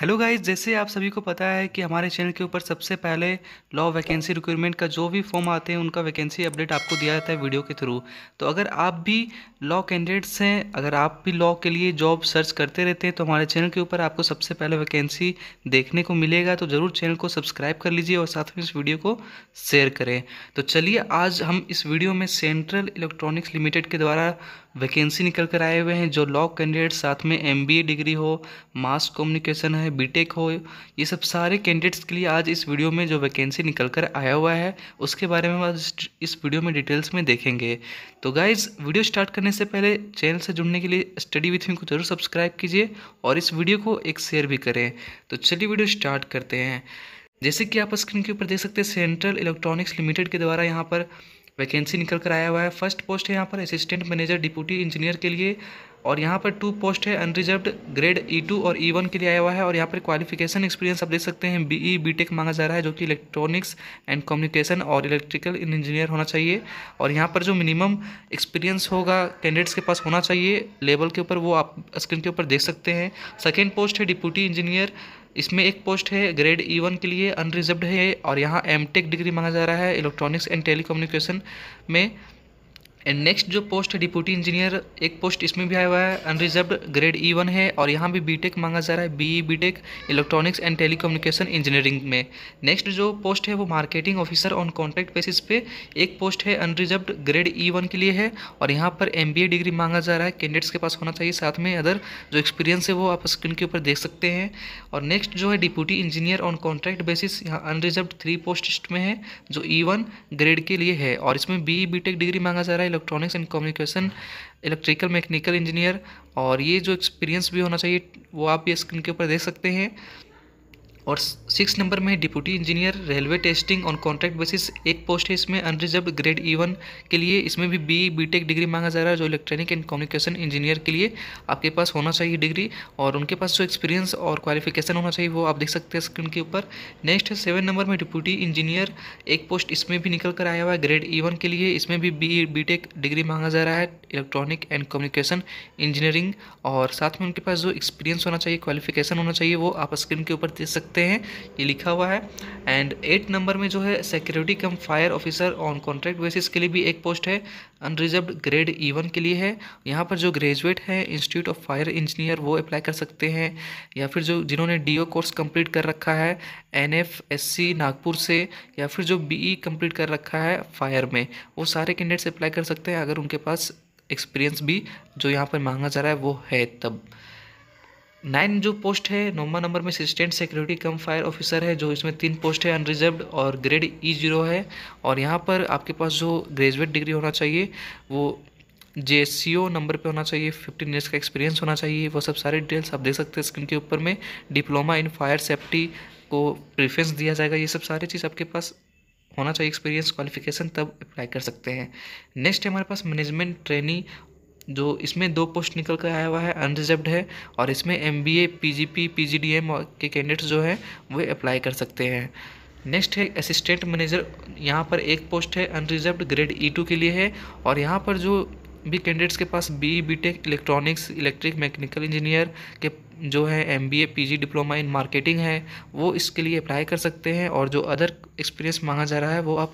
hello guys जैसे आप सभी को पता है कि हमारे चैनल के ऊपर सबसे पहले लॉ वैकेंसी रिक्वायरमेंट का जो भी फॉर्म आते हैं उनका वैकेंसी अपडेट आपको दिया जाता है वीडियो के थ्रू तो अगर आप भी लॉ कैंडिडेट्स हैं अगर आप भी लॉ के लिए जॉब सर्च करते रहते हैं तो हमारे चैनल के ऊपर आपको सबसे पहले वैकेंसी देखने को मिलेगा तो ज़रूर चैनल को सब्सक्राइब कर लीजिए और साथ में इस वीडियो को शेयर करें तो चलिए आज हम इस वीडियो में सेंट्रल इलेक्ट्रॉनिक्स लिमिटेड के द्वारा वैकेंसी निकल कर आए हुए हैं जो लॉ कैंडिडेट साथ में एम डिग्री हो मास कम्युनिकेशन है बीटेक हो ये सब सारे कैंडिडेट्स के लिए आज इस वीडियो में जो वैकेंसी निकल कर आया हुआ है उसके बारे में आज इस वीडियो में डिटेल्स में देखेंगे तो गाइज़ वीडियो स्टार्ट करने से पहले चैनल से जुड़ने के लिए स्टडी विथ मी को ज़रूर सब्सक्राइब कीजिए और इस वीडियो को एक शेयर भी करें तो चलिए वीडियो स्टार्ट करते हैं जैसे कि आप स्क्रीन के ऊपर देख सकते हैं सेंट्रल इलेक्ट्रॉनिक्स लिमिटेड के द्वारा यहाँ पर वैकेंसी निकल कर आया हुआ है फर्स्ट पोस्ट है यहाँ पर असिस्टेंट मैनेजर डिप्यूटी इंजीनियर के लिए और यहाँ पर टू पोस्ट है अनरिजर्व ग्रेड ई टू और ई e वन के लिए आया हुआ है और यहाँ पर क्वालिफिकेशन एक्सपीरियंस आप देख सकते हैं बी ई बी टेक मांगा जा रहा है जो कि इलेक्ट्रॉनिक्स एंड कम्युनिकेशन और इलेक्ट्रिकल इंजीनियर होना चाहिए और यहाँ पर जो मिनिमम एक्सपीरियंस होगा कैंडिडेट्स के पास होना चाहिए लेवल के ऊपर वो आप स्क्रीन के ऊपर देख सकते हैं सेकेंड पोस्ट है डिप्यूटी इंजीनियर इसमें एक पोस्ट है ग्रेड ई वन के लिए अनरिजर्व है और यहाँ एम टेक डिग्री मांगा जा रहा है इलेक्ट्रॉनिक्स एंड कम्युनिकेशन में एंड नेक्स्ट जो पोस्ट है डिप्यूटी इंजीनियर एक पोस्ट इसमें भी आया हुआ है अनरिजर्व ग्रेड ई वन है और यहाँ भी बीटेक मांगा जा रहा है BE BTech electronics and telecommunication engineering में नेक्स्ट जो पोस्ट है वो marketing officer on contract basis पे एक पोस्ट है अनरिजर्व ग्रेड ई वन के लिए है और यहाँ पर एम डिग्री मांगा जा रहा है कैंडिडेट्स के पास होना चाहिए साथ में अदर जो एक्सपीरियंस है वो आप स्क्रीन के ऊपर देख सकते हैं और नेक्स्ट जो है deputy engineer on contract basis यहाँ अनरिजर्व थ्री पोस्ट में है जो ई वन ग्रेड के लिए है और इसमें बी टेक डिग्री मांगा जा रहा है electronics and communication electrical mechanical engineer और ये जो एक्सपीरियंस भी होना चाहिए वो आप ये स्क्रीन के ऊपर देख सकते हैं और सिक्स नंबर में deputy engineer railway testing on contract basis एक पोस्ट है इसमें अनरिजर्व ग्रेड ई वन के लिए इसमें भी बी टेक डिग्री मांगा जा रहा है जो इलेक्ट्रॉनिक एंड कम्युनिकेशन इंजीनियर के लिए आपके पास होना चाहिए डिग्री और उनके पास जो एक्सपीरियंस और क्वालिफिकेशन होना चाहिए वो आप देख सकते हैं स्क्रीन के ऊपर नेक्स्ट है सेवन नंबर में डिप्टी इंजीनियर एक पोस्ट इसमें भी निकल कर आया हुआ है ग्रेड ई वन के लिए इसमें भी बी बी डिग्री मांगा जा रहा है इलेक्ट्रॉनिक एंड कम्युनिकेशन इंजीनियरिंग और साथ में उनके पास जो एक्सपीरियंस होना चाहिए क्वालिफिकेशन होना चाहिए वो आप स्क्रीन के ऊपर देख सकते सकते हैं ये लिखा हुआ है एंड एट नंबर में जो है security cum fire officer on contract basis के लिए भी एक पोस्ट है अनरिजर्व ग्रेड ईवन के लिए है यहाँ पर जो ग्रेजुएट हैं इंस्टीट्यूट ऑफ फायर इंजीनियर वो अप्लाई कर सकते हैं या फिर जो जिन्होंने डी कोर्स कंप्लीट कर रखा है एन नागपुर से या फिर जो बी कंप्लीट e कर रखा है फायर में वो सारे कैंडिडेट्स अप्लाई कर सकते हैं अगर उनके पास एक्सपीरियंस भी जो यहाँ पर मांगा जा रहा है वो है तब नाइन जो पोस्ट है नौवा नंबर में assistant security cum fire officer है जो इसमें तीन पोस्ट है अनरिजर्व और ग्रेड ई e जीरो है और यहाँ पर आपके पास जो ग्रेजुएट डिग्री होना चाहिए वो जे नंबर पे होना चाहिए फिफ्टीन ईयर्स का एक्सपीरियंस होना चाहिए वो सब सारे डिटेल्स आप देख सकते हैं स्क्रीन के ऊपर में डिप्लोमा इन फायर सेफ्टी को प्रेफरेंस दिया जाएगा ये सब सारे चीज़ आपके पास होना चाहिए एक्सपीरियंस क्वालिफिकेशन तब अप्लाई कर सकते हैं नेक्स्ट है हमारे पास मैनेजमेंट ट्रेनी जो इसमें दो पोस्ट निकल कर आया हुआ है अनरिजर्व्ड है और इसमें M B A P G P P G D M के कैंडिडेट्स जो हैं वे अप्लाई कर सकते हैं नेक्स्ट है असिस्टेंट मैनेजर यहाँ पर एक पोस्ट है अनरिजर्व ग्रेड ई टू के लिए है और यहाँ पर जो भी कैंडिडेट्स के पास B B tech electronics electric mechanical engineer के जो है M B A P G diploma in marketing है वो इसके लिए अप्लाई कर सकते हैं और जो अदर एक्सपीरियंस मांगा जा रहा है वो आप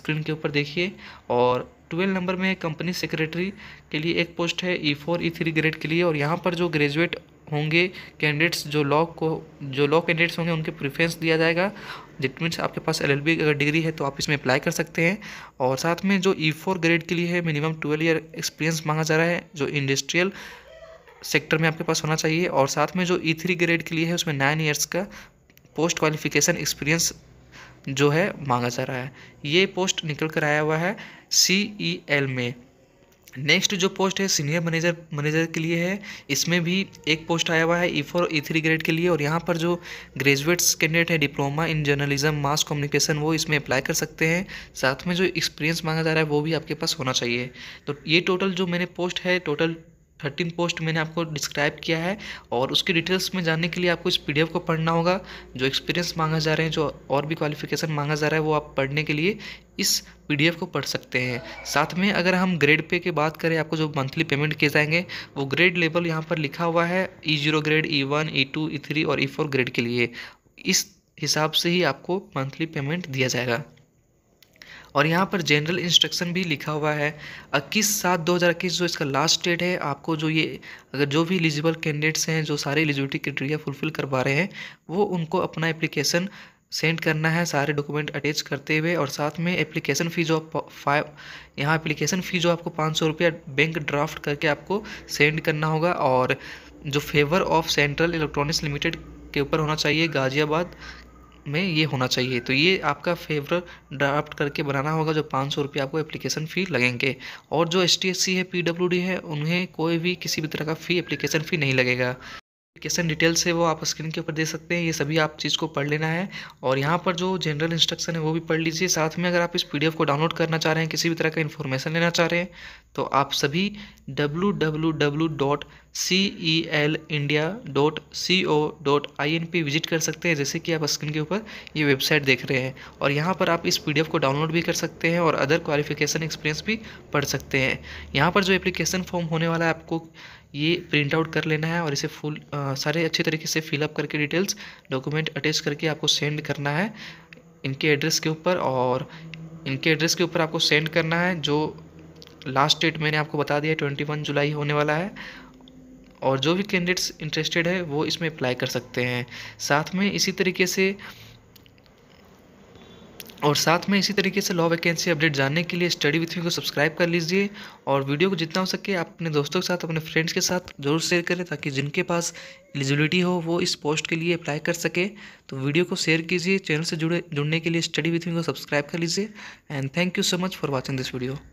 स्क्रीन के ऊपर देखिए और ट्वेल्व नंबर में कंपनी सेक्रेटरी के लिए एक पोस्ट है E four E three grade के लिए और यहाँ पर जो ग्रेजुएट होंगे कैंडिडेट्स जो लॉ को जो लॉ कैंडिडेट्स होंगे उनके प्रेफरेंस दिया जाएगा जिट मीन्स आपके पास एल अगर डिग्री है तो आप इसमें अप्लाई कर सकते हैं और साथ में जो ई फोर ग्रेड के लिए है मिनिमम ट्वेल्व ईयर एक्सपीरियंस मांगा जा रहा है जो इंडस्ट्रियल सेक्टर में आपके पास होना चाहिए और साथ में जो ई थ्री ग्रेड के लिए है उसमें नाइन ईयर्स का पोस्ट क्वालिफिकेशन एक्सपीरियंस जो है मांगा जा रहा है ये पोस्ट निकल कर आया हुआ है सी ई एल में नेक्स्ट जो पोस्ट है सीनियर मैनेजर मैनेजर के लिए है इसमें भी एक पोस्ट आया हुआ है E four E three grade के लिए और यहाँ पर जो ग्रेजुएट्स कैंडिडेट है diploma in journalism mass communication वो इसमें अप्लाई कर सकते हैं साथ में जो एक्सपीरियंस मांगा जा रहा है वो भी आपके पास होना चाहिए तो ये टोटल जो मैंने पोस्ट है टोटल थर्टीन पोस्ट मैंने आपको डिस्क्राइब किया है और उसकी डिटेल्स में जानने के लिए आपको इस पी को पढ़ना होगा जो एक्सपीरियंस मांगा जा रहे हैं जो और भी क्वालिफिकेशन मांगा जा रहा है वो आप पढ़ने के लिए इस पी को पढ़ सकते हैं साथ में अगर हम ग्रेड पे की बात करें आपको जो मंथली पेमेंट किए जाएंगे वो ग्रेड लेवल यहाँ पर लिखा हुआ है E zero grade E one E two E three और ई फोर ग्रेड के लिए इस हिसाब से ही आपको मंथली पेमेंट दिया जाएगा और यहाँ पर जनरल इंस्ट्रक्शन भी लिखा हुआ है इक्कीस सात दो हज़ार इक्कीस जो इसका लास्ट डेट है आपको जो ये अगर जो भी एलिजिबल कैंडिडेट्स हैं जो सारे एलिजिबिलिटी क्राइटेरिया फुलफिल करवा रहे हैं वो उनको अपना एप्लीकेशन सेंड करना है सारे डॉक्यूमेंट अटैच करते हुए और साथ में एप्लीकेशन फ़ी जो आप फाइव यहाँ एप्लीकेशन फ़ी जो आपको पाँच सौ रुपया बैंक ड्राफ्ट करके आपको सेंड करना होगा और जो favour of central electronics limited के ऊपर होना चाहिए गाज़ियाबाद में ये होना चाहिए तो ये आपका फेवर ड्राफ्ट करके बनाना होगा जो पाँच सौ रुपये आपको एप्लीकेशन फ़ी लगेंगे और जो एस टी एस सी है पी डब्ल्यू डी है उन्हें कोई भी किसी भी तरह का फ़ी एप्लीकेशन फ़ी नहीं लगेगा एप्लीकेशन डिटेल्स है वो आप स्क्रीन के ऊपर दे सकते हैं ये सभी आप चीज़ को पढ़ लेना है और यहाँ पर जो जनरल इंस्ट्रक्शन है वो भी पढ़ लीजिए साथ में अगर आप इस पी को डाउनलोड करना चाह रहे हैं किसी भी तरह का इन्फॉर्मेशन लेना चाह रहे हैं तो आप सभी W W W dot C E L India dot C O dot I N पी विजिट कर सकते हैं जैसे कि आप स्क्रीन के ऊपर ये वेबसाइट देख रहे हैं और यहाँ पर आप इस पी डी एफ को डाउनलोड भी कर सकते हैं और अदर क्वालिफिकेशन एक्सपीरियंस भी पढ़ सकते हैं यहाँ पर जो एप्लीकेशन फॉर्म होने वाला है आपको ये प्रिंट आउट कर लेना है और इसे फुल सारे अच्छे तरीके से फिलअप करके डिटेल्स डॉक्यूमेंट अटैच करके आपको सेंड करना है इनके एड्रेस के ऊपर और इनके एड्रेस के ऊपर आपको सेंड करना है जो लास्ट डेट मैंने आपको बता दिया ट्वेंटी वन जुलाई होने वाला है और जो भी कैंडिडेट्स इंटरेस्टेड है वो इसमें अप्लाई कर सकते हैं साथ में इसी तरीके से और साथ में इसी तरीके से लॉ वैकेंसी अपडेट जानने के लिए स्टडी विथ मी को सब्सक्राइब कर लीजिए और वीडियो को जितना हो सके अपने दोस्तों के साथ अपने फ्रेंड्स के साथ जरूर शेयर करें ताकि जिनके पास एलिजिबिलिटी हो वो इस पोस्ट के लिए अप्लाई कर सके तो वीडियो को शेयर कीजिए चैनल से जुड़े जुड़ने के लिए स्टडी विथ मी को सब्सक्राइब कर लीजिए and thank you so much for watching this video